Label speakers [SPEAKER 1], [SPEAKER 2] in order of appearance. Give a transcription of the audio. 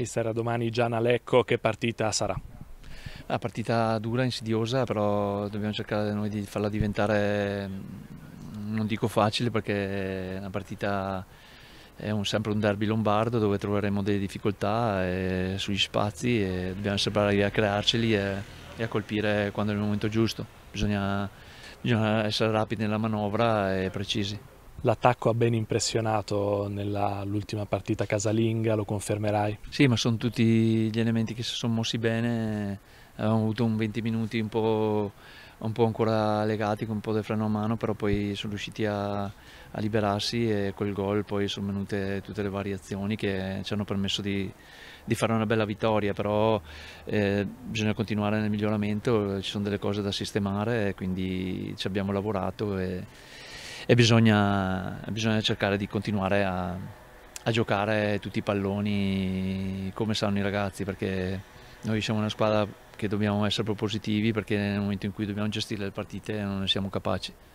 [SPEAKER 1] Lì domani Gianna Lecco, che partita sarà? Una partita dura, insidiosa, però dobbiamo cercare noi di farla diventare, mm, non dico facile perché è una partita è un, sempre un derby lombardo dove troveremo delle difficoltà e, eh, sugli spazi e dobbiamo sembrare a crearceli e, e, a colpire quando è il momento giusto. Bisogna, bisogna essere rapidi nella manovra e precisi. L'attacco ha ben impressionato nell'ultima partita casalinga, lo confermerai? Sì, ma sono tutti gli elementi che si sono mossi bene, Abbiamo avuto un 20 minuti un po', un po ancora legati con un po' del freno a mano, però poi sono riusciti a, a liberarsi e col gol poi sono venute tutte le variazioni che ci hanno permesso di, di fare una bella vittoria, però eh, bisogna continuare nel miglioramento, ci sono delle cose da sistemare, quindi ci abbiamo lavorato. E, e bisogna, bisogna cercare di continuare a, a, giocare tutti i palloni come sanno i ragazzi perché noi siamo una squadra che dobbiamo essere propositivi perché nel momento in cui dobbiamo gestire le partite non ne siamo capaci.